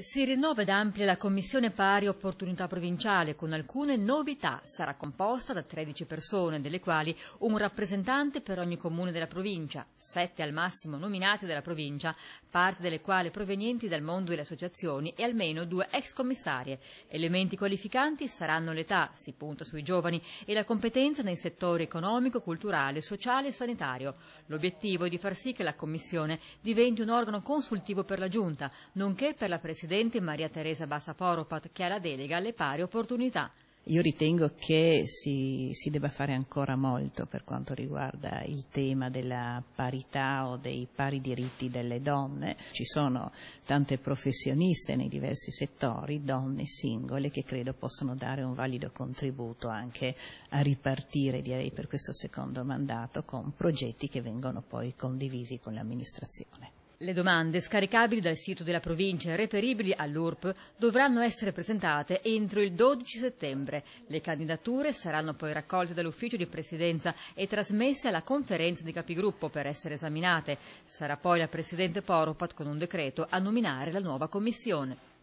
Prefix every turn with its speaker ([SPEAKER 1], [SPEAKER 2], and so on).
[SPEAKER 1] Si rinnova ed amplia la Commissione Pari Opportunità Provinciale con alcune novità. Sarà composta da 13 persone, delle quali un rappresentante per ogni comune della provincia, sette al massimo nominati dalla provincia, parte delle quali provenienti dal mondo delle associazioni e almeno due ex commissarie. Elementi qualificanti saranno l'età, si punta sui giovani, e la competenza nei settori economico, culturale, sociale e sanitario. L'obiettivo è di far sì che la Commissione diventi un organo consultivo per la Giunta, nonché per la Presidenza vicepresidente Maria Teresa Bassaporopat che ha la delega alle pari opportunità.
[SPEAKER 2] Io ritengo che si, si, debba fare ancora molto per quanto riguarda il tema della parità o dei pari diritti delle donne. Ci sono tante professioniste nei diversi settori, donne singole, che credo possono dare un valido contributo anche a ripartire, direi, per questo secondo mandato con progetti che vengono poi condivisi con l'amministrazione.
[SPEAKER 1] Le domande scaricabili dal sito della provincia e reperibili all'URP dovranno essere presentate entro il 12 settembre. Le candidature saranno poi raccolte dall'ufficio di presidenza e trasmesse alla conferenza di capigruppo per essere esaminate. Sarà poi la Presidente Poropat con un decreto a nominare la nuova commissione.